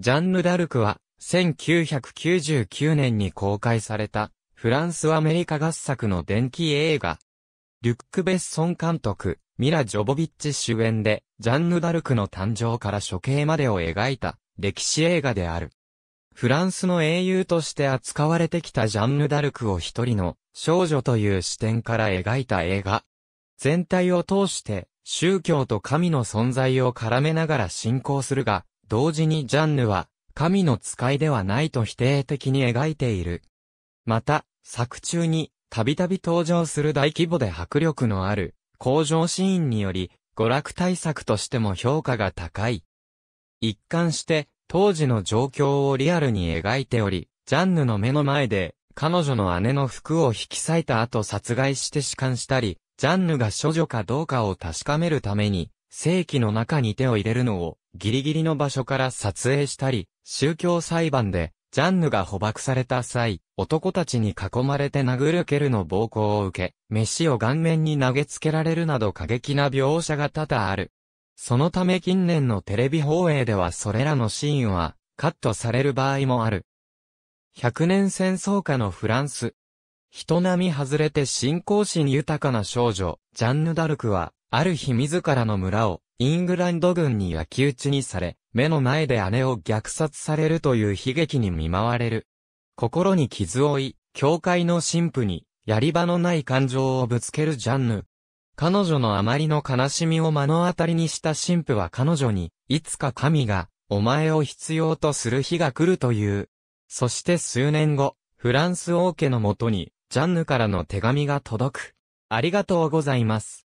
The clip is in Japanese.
ジャンヌ・ダルクは、1999年に公開された、フランス・アメリカ合作の電気映画。リュック・ベッソン監督、ミラ・ジョボビッチ主演で、ジャンヌ・ダルクの誕生から処刑までを描いた、歴史映画である。フランスの英雄として扱われてきたジャンヌ・ダルクを一人の少女という視点から描いた映画。全体を通して宗教と神の存在を絡めながら進行するが、同時にジャンヌは、神の使いではないと否定的に描いている。また、作中に、たびたび登場する大規模で迫力のある、工場シーンにより、娯楽対策としても評価が高い。一貫して、当時の状況をリアルに描いており、ジャンヌの目の前で、彼女の姉の服を引き裂いた後殺害して弛緩したり、ジャンヌが処女かどうかを確かめるために、正規の中に手を入れるのをギリギリの場所から撮影したり、宗教裁判で、ジャンヌが捕獲された際、男たちに囲まれて殴る蹴るの暴行を受け、飯を顔面に投げつけられるなど過激な描写が多々ある。そのため近年のテレビ放映ではそれらのシーンは、カットされる場合もある。100年戦争下のフランス。人並み外れて信仰心豊かな少女、ジャンヌ・ダルクは、ある日自らの村を、イングランド軍に焼き討ちにされ、目の前で姉を虐殺されるという悲劇に見舞われる。心に傷を負い、教会の神父に、やり場のない感情をぶつけるジャンヌ。彼女のあまりの悲しみを目の当たりにした神父は彼女に、いつか神が、お前を必要とする日が来るという。そして数年後、フランス王家のもとに、ジャンヌからの手紙が届く。ありがとうございます。